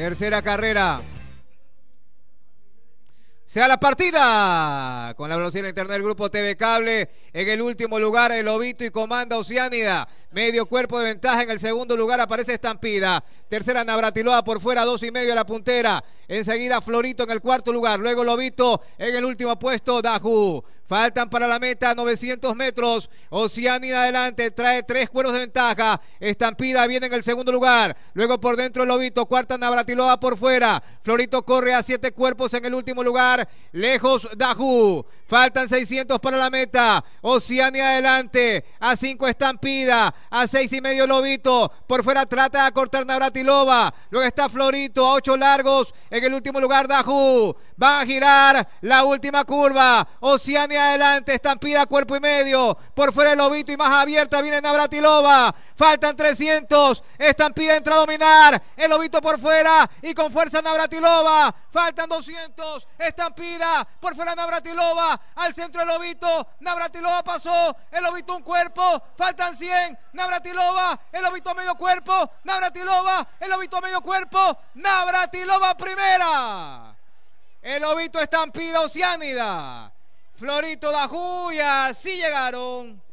Tercera carrera. Se da la partida con la velocidad interna del grupo TV Cable. En el último lugar, el Lobito y comanda Oceánida. Medio cuerpo de ventaja. En el segundo lugar aparece Estampida. Tercera, Navratiloa por fuera, dos y medio a la puntera. Enseguida, Florito en el cuarto lugar. Luego, Lobito en el último puesto, Daju. Faltan para la meta 900 metros. Oceania adelante, trae tres cueros de ventaja. Estampida viene en el segundo lugar. Luego por dentro Lobito, cuarta Navratilova por fuera. Florito corre a siete cuerpos en el último lugar. Lejos Dahu. Faltan 600 para la meta. Oceania adelante, a cinco Estampida, a seis y medio Lobito. Por fuera trata de cortar Navratilova. Luego está Florito a ocho largos. En el último lugar Dahu. Va a girar la última curva. Oceania adelante. Estampida cuerpo y medio. Por fuera el Lobito y más abierta viene Navratilova. Faltan 300. Estampida entra a dominar. El Lobito por fuera y con fuerza Navratilova. Faltan 200. Estampida por fuera Navratilova. Al centro el Lobito. Navratilova pasó. El Lobito un cuerpo. Faltan 100. Navratilova. El Lobito medio cuerpo. Navratilova. El Lobito medio cuerpo. Navratilova primera. El Lobito estampida oceánida. Florito da Julia, sí llegaron.